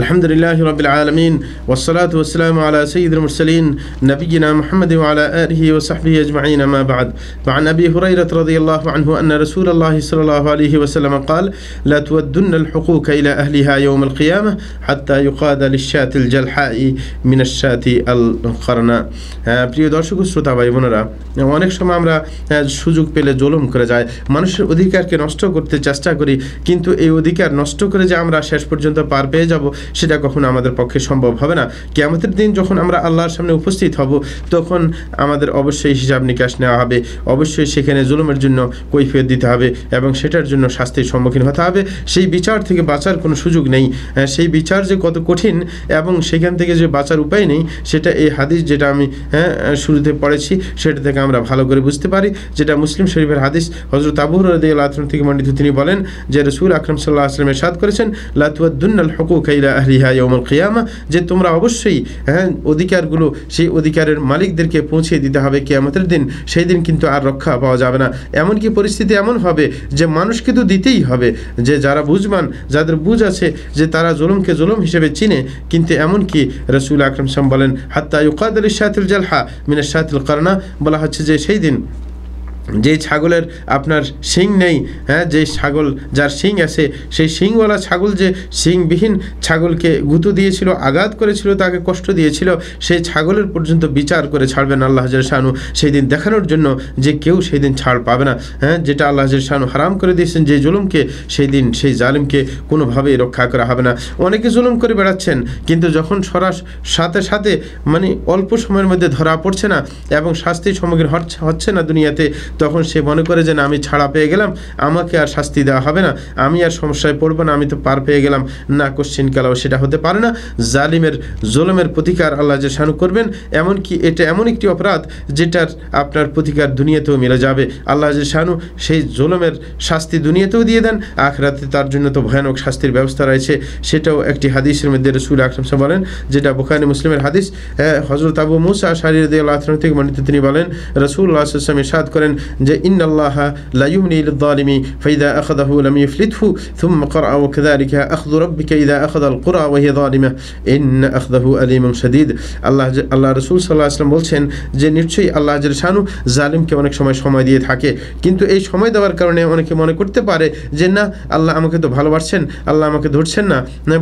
الحمد لله رب العالمين والصلاة والسلام على سيد المرسلين نبينا محمد وعلى آله وصحبه أجمعين ما بعد فعن أبي هريرة رضي الله عنه أن رسول الله صلى الله عليه وسلم قال لا تودن الحقوق إلى أهلها يوم القيامة حتى يقاد للشاة الجلحاء من الشاة القرناء آه، প্রিয় দর্শক শ্রোতা ভাই বোনেরা অনেক সময় আমরা সুযোগ পেলে জোলম করে যায় মানুষের অধিকারকে নষ্ট করতে চেষ্টা করি কিন্তু এই অধিকার নষ্ট করে যে আমরা শেষ পর্যন্ত পার পেয়ে যাব সেটা কখনো আমাদের পক্ষে সম্ভব হবে না আমাদের দিন যখন আমরা আল্লাহর সামনে উপস্থিত হব তখন আমাদের অবশ্যই হিসাব নিকাশ নেওয়া হবে অবশ্যই সেখানে জুলুমের জন্য কৈফিয়ত দিতে হবে এবং সেটার জন্য শাস্তির সম্মুখীন হতে হবে সেই বিচার থেকে বাঁচার কোনো সুযোগ নেই সেই বিচার যে কত কঠিন এবং সেখান থেকে যে বাঁচার উপায় নেই সেটা এই হাদিস যেটা আমি হ্যাঁ, শুরুতে পড়েছি সেটা থেকে আমরা ভালো করে বুঝতে পারি যেটা মুসলিম শরীফের হাদিস হজরত আবুর রদি আল্লাহ থেকে মন্ডিত তিনি বলেন যে রসুল আকরম সাল্লাহ আসলামের সাদ করেছেন লাতুয়াদ্দুল হকুক ইলা আহলিহা ইয়মুল কিয়ামা যে তোমরা অবশ্যই হ্যাঁ অধিকারগুলো সেই অধিকারের মালিকদেরকে পৌঁছে দিতে হবে কেয়ামতের দিন সেই দিন কিন্তু আর রক্ষা পাওয়া যাবে না এমনকি পরিস্থিতি এমন হবে যে মানুষকে তো দিতেই হবে যে যারা বুঝবান যাদের বুঝ আছে যে তারা জুলুমকে জুলুম হিসেবে চিনে কিন্তু এমনকি রসুল আকরম সাম বলেন হাত্তা ইউকাদ আলী শাহাতুল জালহা মিনা শাহাতুল কারনা বলা হচ্ছে যে সেই দিন যে ছাগলের আপনার শিং নেই হ্যাঁ যে ছাগল যার শিং আছে সেই শিংওয়ালা ছাগল যে শিংবিহীন ছাগলকে গুঁতো দিয়েছিল আঘাত করেছিল তাকে কষ্ট দিয়েছিল সেই ছাগলের পর্যন্ত বিচার করে ছাড়বেন আল্লাহ হাজার শাহানু সেই দিন দেখানোর জন্য যে কেউ সেই দিন ছাড় পাবে না হ্যাঁ যেটা আল্লাহ হাজার শাহানু হারাম করে দিয়েছেন যে জুলুমকে সেই দিন সেই জালিমকে কোনোভাবেই রক্ষা করা হবে না অনেকে জুলুম করে বেড়াচ্ছেন কিন্তু যখন সরাস সাথে সাথে মানে অল্প সময়ের মধ্যে ধরা পড়ছে না এবং শাস্তির সম্মুখীন হচ্ছে না দুনিয়াতে তখন সে মনে করে যে না আমি ছাড়া পেয়ে গেলাম আমাকে আর শাস্তি দেওয়া হবে না আমি আর সমস্যায় পড়ব না আমি তো পার পেয়ে গেলাম না কোশ্চিন কালাও সেটা হতে পারে না জালিমের জোলমের প্রতিকার আল্লাহ যে শানু করবেন এমনকি এটা এমন একটি অপরাধ যেটার আপনার প্রতিকার দুনিয়াতেও মিলে যাবে আল্লাহ যে শানু সেই জোলমের শাস্তি দুনিয়াতেও দিয়ে দেন আখরাতে তার জন্য তো ভয়ানক শাস্তির ব্যবস্থা রয়েছে সেটাও একটি হাদিসের মধ্যে রসুল আকরম সাহ বলেন যেটা বোখানি মুসলিমের হাদিস হ্যাঁ হজরত আবু মুসা দিয়ে আল্লাহ থেকে মন্ডিত তিনি বলেন রসুল্লাহ আসলাম ইসাদ করেন যে আল্লাহ আল্লাহ বলছেন যে নিশ্চয়ই আল্লাহ শানু জালিমকে অনেক সময় সময় দিয়ে থাকে কিন্তু এই সময় দেওয়ার কারণে অনেকে মনে করতে পারে যে না আল্লাহ আমাকে তো ভালোবাসছেন আল্লাহ আমাকে ধরছেন না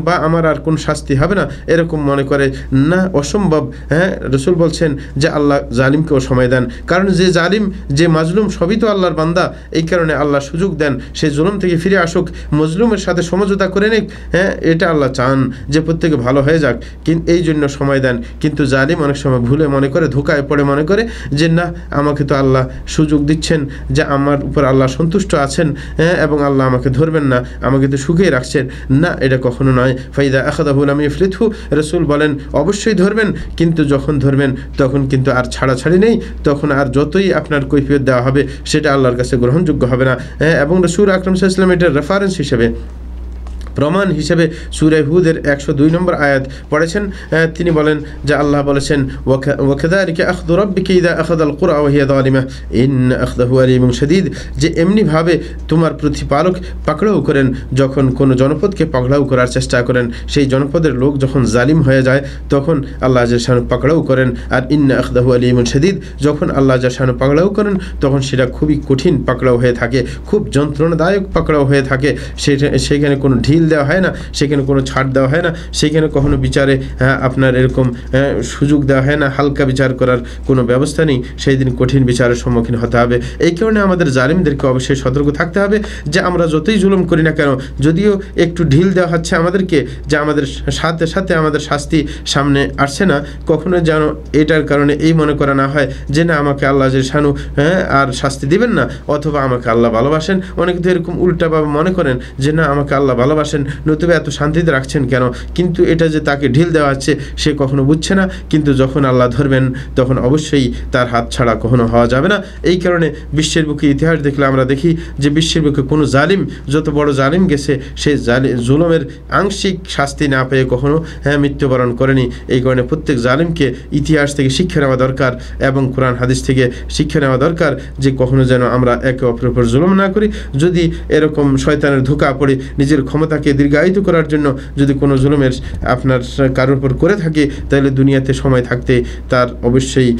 বা আমার আর কোন শাস্তি হবে না এরকম মনে করে না অসম্ভব হ্যাঁ রসুল বলছেন যে আল্লাহ জালিমকেও সময় দেন কারণ যে জালিম যে মাজ মজলুম সবই তো আল্লাহর বান্দা এই কারণে আল্লাহ সুযোগ দেন সে জুলুম থেকে ফিরে আসুক মজলুমের সাথে সমঝোতা করে নিক হ্যাঁ এটা আল্লাহ চান যে প্রত্যেকে ভালো হয়ে যাক কিন্তু এই জন্য সময় দেন কিন্তু জালিম অনেক সময় ভুলে মনে করে ধোকায় পড়ে মনে করে যে না আমাকে তো আল্লাহ সুযোগ দিচ্ছেন যে আমার উপর আল্লাহ সন্তুষ্ট আছেন হ্যাঁ এবং আল্লাহ আমাকে ধরবেন না আমাকে তো সুখেই রাখছেন না এটা কখনো নয় ফাইদা আখাদাহুল আমি ফ্লিথু রসুল বলেন অবশ্যই ধরবেন কিন্তু যখন ধরবেন তখন কিন্তু আর ছাড়াছাড়ি নেই তখন আর যতই আপনার কৈফিয়ত দেওয়া দেওয়া হবে সেটা আল্লাহর কাছে গ্রহণযোগ্য হবে না হ্যাঁ, এবং রসুল আকরম সাহা ইসলাম এটার রেফারেন্স হিসেবে প্রমাণ হিসেবে সুরে হুদের একশো দুই নম্বর আয়াত পড়েছেন তিনি বলেন যে আল্লাহ বলেছেন ওয়াকেদারিকে আখদু রব্বিকে যে এমনিভাবে তোমার প্রতিপালক পাকড়াও করেন যখন কোনো জনপদকে পাকড়াও করার চেষ্টা করেন সেই জনপদের লোক যখন জালিম হয়ে যায় তখন আল্লাহ জাসানু পাকড়াও করেন আর ইন্না আখদাহু ইমুল শদীদ যখন আল্লাহ জাসানু পাকড়াও করেন তখন সেটা খুবই কঠিন পাকড়াও হয়ে থাকে খুব যন্ত্রণাদায়ক পাকড়াও হয়ে থাকে সেখানে কোনো ঢিল দেওয়া হয় না সেখানে কোনো ছাড় দেওয়া হয় না সেখানে কখনো বিচারে হ্যাঁ, আপনার এরকম হ্যাঁ, সুযোগ দেওয়া হয় না হালকা বিচার করার কোনো ব্যবস্থা নেই সেই দিন কঠিন বিচারের সম্মুখীন হতে হবে এই কারণে আমাদের জালিমদেরকে অবশ্যই সতর্ক থাকতে হবে যে আমরা যতই জুলুম করি না কেন যদিও একটু ঢিল দেওয়া হচ্ছে আমাদেরকে যে আমাদের সাথে সাথে আমাদের শাস্তি সামনে আসছে না কখনো যেন এটার কারণে এই মনে করা না হয় যে না আমাকে আল্লাহ যে শানু হ্যাঁ আর শাস্তি দিবেন না অথবা আমাকে আল্লাহ ভালোবাসেন অনেক তো এরকম উল্টা মনে করেন যে না আমাকে আল্লাহ ভালোবাসেন ভালোবাসেন নতুবা এত শান্তিতে রাখছেন কেন কিন্তু এটা যে তাকে ঢিল দেওয়া হচ্ছে সে কখনো বুঝছে না কিন্তু যখন আল্লাহ ধরবেন তখন অবশ্যই তার হাত ছাড়া কখনো হওয়া যাবে না এই কারণে বিশ্বের বুকে ইতিহাস দেখলে আমরা দেখি যে বিশ্বের বুকে কোনো জালিম যত বড় জালিম গেছে সেই জালিম জুলমের আংশিক শাস্তি না পেয়ে কখনো হ্যাঁ মৃত্যুবরণ করেনি এই কারণে প্রত্যেক জালিমকে ইতিহাস থেকে শিক্ষা নেওয়া দরকার এবং কোরআন হাদিস থেকে শিক্ষা নেওয়া দরকার যে কখনো যেন আমরা একে অপরের উপর জুলম না করি যদি এরকম শয়তানের ধোকা পড়ে নিজের ক্ষমতা আপনাকে দীর্ঘায়িত করার জন্য যদি কোনো জুলুমের আপনার কারোর উপর করে থাকে তাহলে দুনিয়াতে সময় থাকতে তার অবশ্যই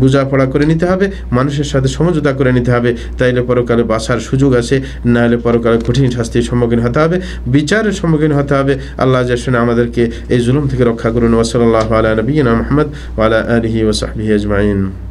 বোঝাপড়া করে নিতে হবে মানুষের সাথে সমঝোতা করে নিতে হবে তাইলে পরকালে বাসার সুযোগ আছে নাহলে পরকালে কঠিন শাস্তির সম্মুখীন হতে হবে বিচারের সম্মুখীন হতে হবে আল্লাহ জাসনে আমাদেরকে এই জুলুম থেকে রক্ষা করুন ওসল আল্লাহ আলা নবীনা মোহাম্মদ ওয়ালা আলহি ওসাহি আজমাইন